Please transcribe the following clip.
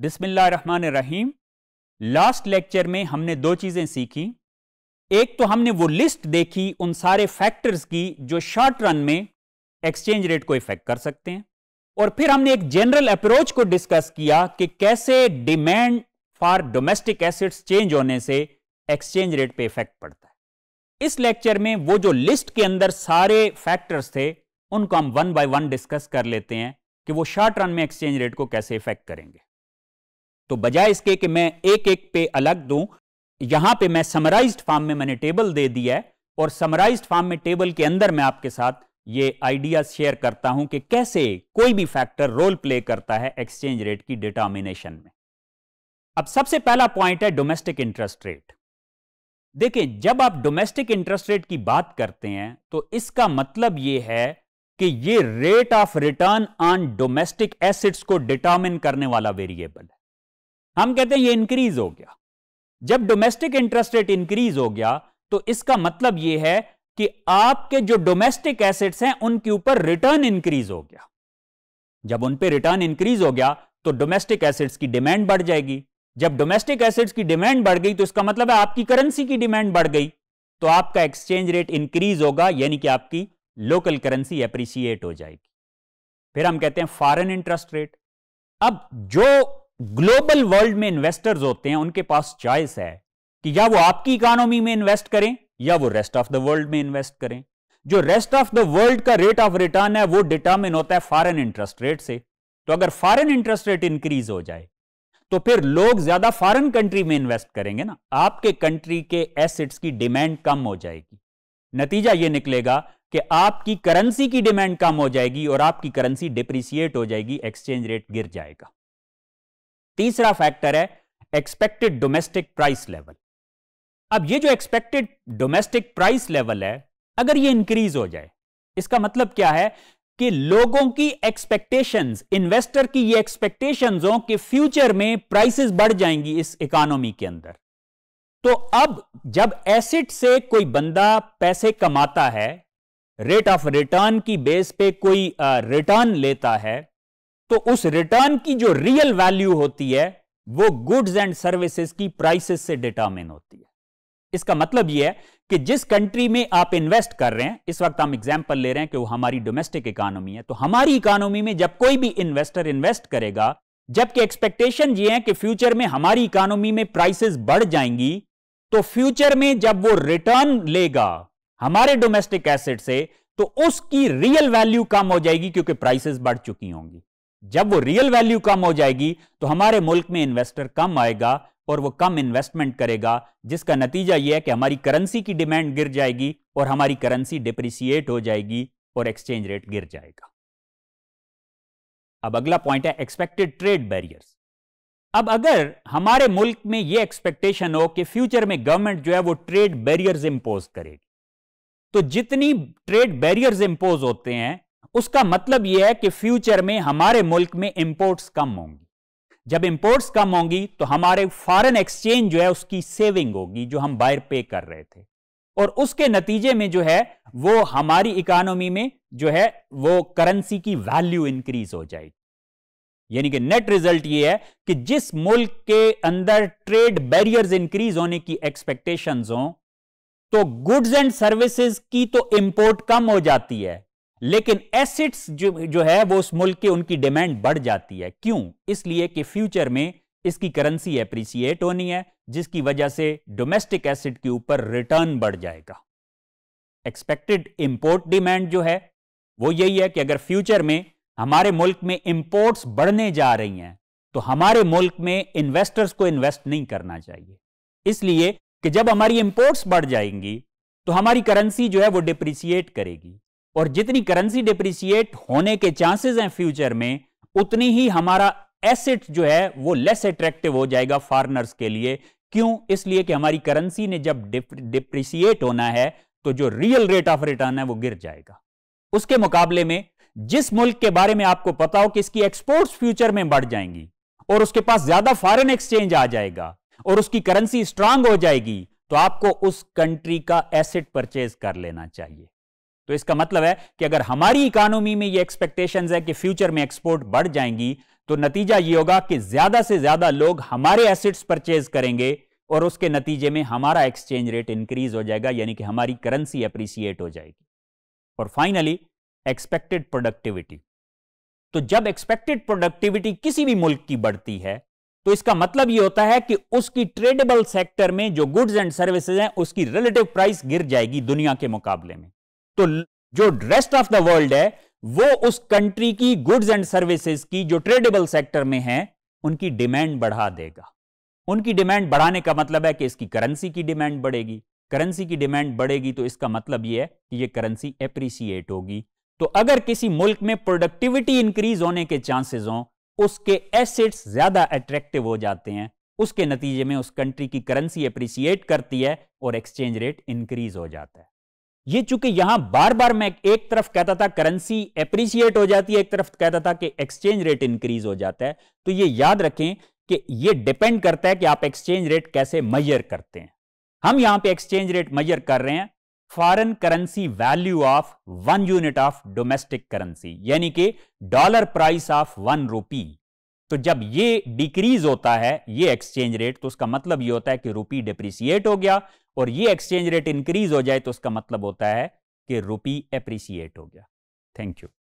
रहीम last lecture में हमने दो चीज़ें सीखी एक तो हमने वो लिस्ट देखी उन सारे फैक्टर्स की जो शॉर्ट रन में एक्सचेंज रेट को इफेक्ट कर सकते हैं और फिर हमने एक जनरल अप्रोच को डिस्कस किया कि कैसे demand for domestic assets change होने से एक्सचेंज रेट पे इफेक्ट पड़ता है इस लेक्चर में वो जो लिस्ट के अंदर सारे फैक्टर्स थे उनको हम वन बाय वन डिस्कस कर लेते हैं कि वो शॉर्ट रन में एक्सचेंज रेट को कैसे इफेक्ट करेंगे तो बजाय इसके कि मैं एक एक पे अलग दूं यहां पे मैं समराइज्ड फॉर्म में मैंने टेबल दे दिया है और समराइज्ड फॉर्म में टेबल के अंदर मैं आपके साथ ये आइडिया शेयर करता हूं कि कैसे कोई भी फैक्टर रोल प्ले करता है एक्सचेंज रेट की डिटर्मिनेशन में अब सबसे पहला पॉइंट है डोमेस्टिक इंटरेस्ट रेट देखें जब आप डोमेस्टिक इंटरेस्ट रेट की बात करते हैं तो इसका मतलब यह है कि ये rate of return on domestic assets को डिटर्मिन करने वाला वेरिएबल है हम कहते हैं ये इंक्रीज हो गया जब डोमेस्टिक इंटरेस्ट रेट इंक्रीज हो गया तो इसका मतलब ये है कि आपके जो डोमेस्टिक एसेट्स हैं उनके ऊपर रिटर्न इंक्रीज हो गया जब उन पर रिटर्न इंक्रीज हो गया तो डोमेस्टिक एसेट्स की डिमांड बढ़ जाएगी जब डोमेस्टिक एसेट्स की डिमांड बढ़ गई तो इसका मतलब है आपकी करेंसी की डिमांड बढ़ गई तो आपका एक्सचेंज रेट इंक्रीज होगा यानी कि आपकी लोकल करेंसी एप्रिशिएट हो जाएगी फिर हम कहते हैं फॉरेन इंटरेस्ट रेट अब जो ग्लोबल वर्ल्ड में इन्वेस्टर्स होते हैं उनके पास चॉइस है कि या वो आपकी इकोनॉमी में इन्वेस्ट करें या वो रेस्ट ऑफ द वर्ल्ड में इन्वेस्ट करें जो रेस्ट ऑफ द वर्ल्ड का रेट ऑफ रिटर्न है वो डिटर्मिन होता है फॉरेन इंटरेस्ट रेट से तो अगर फॉरेन इंटरेस्ट रेट इंक्रीज हो जाए तो फिर लोग ज्यादा फॉरेन कंट्री में इन्वेस्ट करेंगे ना आपके कंट्री के एसेट्स की डिमांड कम हो जाएगी नतीजा ये निकलेगा कि आपकी करेंसी की डिमांड कम हो जाएगी और आपकी करेंसी डिप्रिसिएट हो जाएगी एक्सचेंज रेट गिर जाएगा तीसरा फैक्टर है एक्सपेक्टेड डोमेस्टिक प्राइस लेवल अब ये जो एक्सपेक्टेड डोमेस्टिक प्राइस लेवल है अगर ये इंक्रीज हो जाए इसका मतलब क्या है कि लोगों की एक्सपेक्टेशंस इन्वेस्टर की ये एक्सपेक्टेशंस हो कि फ्यूचर में प्राइसेस बढ़ जाएंगी इस इकोनॉमी के अंदर तो अब जब एसिड से कोई बंदा पैसे कमाता है रेट ऑफ रिटर्न की बेस पे कोई रिटर्न लेता है तो उस रिटर्न की जो रियल वैल्यू होती है वो गुड्स एंड सर्विसेज की प्राइसेस से डिटर्मिन होती है इसका मतलब यह है कि जिस कंट्री में आप इन्वेस्ट कर रहे हैं इस वक्त हम एग्जाम्पल ले रहे हैं कि वो हमारी डोमेस्टिक इकोनॉमी है तो हमारी इकोनॉमी में जब कोई भी इन्वेस्टर इन्वेस्ट करेगा जबकि एक्सपेक्टेशन ये है कि फ्यूचर में हमारी इकोनॉमी में प्राइसेस बढ़ जाएंगी तो फ्यूचर में जब वो रिटर्न लेगा हमारे डोमेस्टिक एसेट से तो उसकी रियल वैल्यू कम हो जाएगी क्योंकि प्राइसेस बढ़ चुकी होंगी जब वो रियल वैल्यू कम हो जाएगी तो हमारे मुल्क में इन्वेस्टर कम आएगा और वो कम इन्वेस्टमेंट करेगा जिसका नतीजा ये है कि हमारी करेंसी की डिमांड गिर जाएगी और हमारी करेंसी डिप्रिसिएट हो जाएगी और एक्सचेंज रेट गिर जाएगा अब अगला पॉइंट है एक्सपेक्टेड ट्रेड बैरियर्स अब अगर हमारे मुल्क में यह एक्सपेक्टेशन हो कि फ्यूचर में गवर्नमेंट जो है वो ट्रेड बैरियर्स इंपोज करेगी तो जितनी ट्रेड बैरियर्स इंपोज होते हैं उसका मतलब यह है कि फ्यूचर में हमारे मुल्क में इंपोर्ट्स कम होंगी जब इंपोर्ट्स कम होंगी तो हमारे फॉरेन एक्सचेंज जो है उसकी सेविंग होगी जो हम बाहर पे कर रहे थे और उसके नतीजे में जो है वो हमारी इकोनॉमी में जो है वो करेंसी की वैल्यू इंक्रीज हो जाएगी यानी कि नेट रिजल्ट ये है कि जिस मुल्क के अंदर ट्रेड बैरियर्स इंक्रीज होने की एक्सपेक्टेशंस हो तो गुड्स एंड सर्विसेज की तो इंपोर्ट कम हो जाती है लेकिन एसिड्स जो जो है वो उस मुल्क के उनकी डिमांड बढ़ जाती है क्यों इसलिए कि फ्यूचर में इसकी करेंसी एप्रिसिएट होनी है जिसकी वजह से डोमेस्टिक एसिड के ऊपर रिटर्न बढ़ जाएगा एक्सपेक्टेड इंपोर्ट डिमांड जो है वो यही है कि अगर फ्यूचर में हमारे मुल्क में इंपोर्ट्स बढ़ने जा रही हैं तो हमारे मुल्क में इन्वेस्टर्स को इन्वेस्ट नहीं करना चाहिए इसलिए कि जब हमारी इंपोर्ट्स बढ़ जाएंगी तो हमारी करेंसी जो है वो डिप्रिसिएट करेगी और जितनी करेंसी डिप्रिसिएट होने के चांसेस हैं फ्यूचर में उतनी ही हमारा एसेट जो है वो लेस अट्रैक्टिव हो जाएगा फॉरनर्स के लिए क्यों इसलिए कि हमारी करेंसी ने जब डिप्रिसिएट होना है तो जो रियल रेट ऑफ रिटर्न है वो गिर जाएगा उसके मुकाबले में जिस मुल्क के बारे में आपको पता हो कि इसकी एक्सपोर्ट्स फ्यूचर में बढ़ जाएंगी और उसके पास ज्यादा फॉरेन एक्सचेंज आ जाएगा और उसकी करेंसी स्ट्रांग हो जाएगी तो आपको उस कंट्री का एसेट परचेज कर लेना चाहिए तो इसका मतलब है कि अगर हमारी इकोनॉमी में ये एक्सपेक्टेशंस है कि फ्यूचर में एक्सपोर्ट बढ़ जाएंगी तो नतीजा ये होगा कि ज्यादा से ज्यादा लोग हमारे एसेट्स परचेज करेंगे और उसके नतीजे में हमारा एक्सचेंज रेट इंक्रीज हो जाएगा यानी कि हमारी करेंसी अप्रिसिएट हो जाएगी और फाइनली एक्सपेक्टेड प्रोडक्टिविटी तो जब एक्सपेक्टेड प्रोडक्टिविटी किसी भी मुल्क की बढ़ती है तो इसका मतलब यह होता है कि उसकी ट्रेडेबल सेक्टर में जो गुड्स एंड सर्विसेज हैं उसकी रिलेटिव प्राइस गिर जाएगी दुनिया के मुकाबले में तो जो रेस्ट ऑफ द वर्ल्ड है वो उस कंट्री की गुड्स एंड सर्विसेज की जो ट्रेडेबल सेक्टर में है उनकी डिमांड बढ़ा देगा उनकी डिमांड बढ़ाने का मतलब है कि इसकी करेंसी की डिमांड बढ़ेगी करेंसी की डिमांड बढ़ेगी तो इसका मतलब यह है कि यह करेंसी एप्रिसिएट होगी तो अगर किसी मुल्क में प्रोडक्टिविटी इंक्रीज होने के चांसेस हों उसके एसेट्स ज्यादा अट्रैक्टिव हो जाते हैं उसके नतीजे में उस कंट्री की करेंसी अप्रिसिएट करती है और एक्सचेंज रेट इंक्रीज हो जाता है ये चूंकि यहां बार बार मैं एक तरफ कहता था करेंसी एप्रिशिएट हो जाती है एक तरफ कहता था कि एक्सचेंज रेट इंक्रीज हो जाता है तो ये याद रखें कि ये डिपेंड करता है कि आप एक्सचेंज रेट कैसे मेजर करते हैं हम यहां पे एक्सचेंज रेट मेजर कर रहे हैं foreign currency value of one unit of domestic currency यानी कि dollar price of one rupee तो जब ये डिक्रीज होता है ये एक्सचेंज रेट तो उसका मतलब ये होता है कि रुपी डिप्रिसिएट हो गया और ये एक्सचेंज रेट इंक्रीज हो जाए तो उसका मतलब होता है कि रुपी एप्रिसिएट हो गया थैंक यू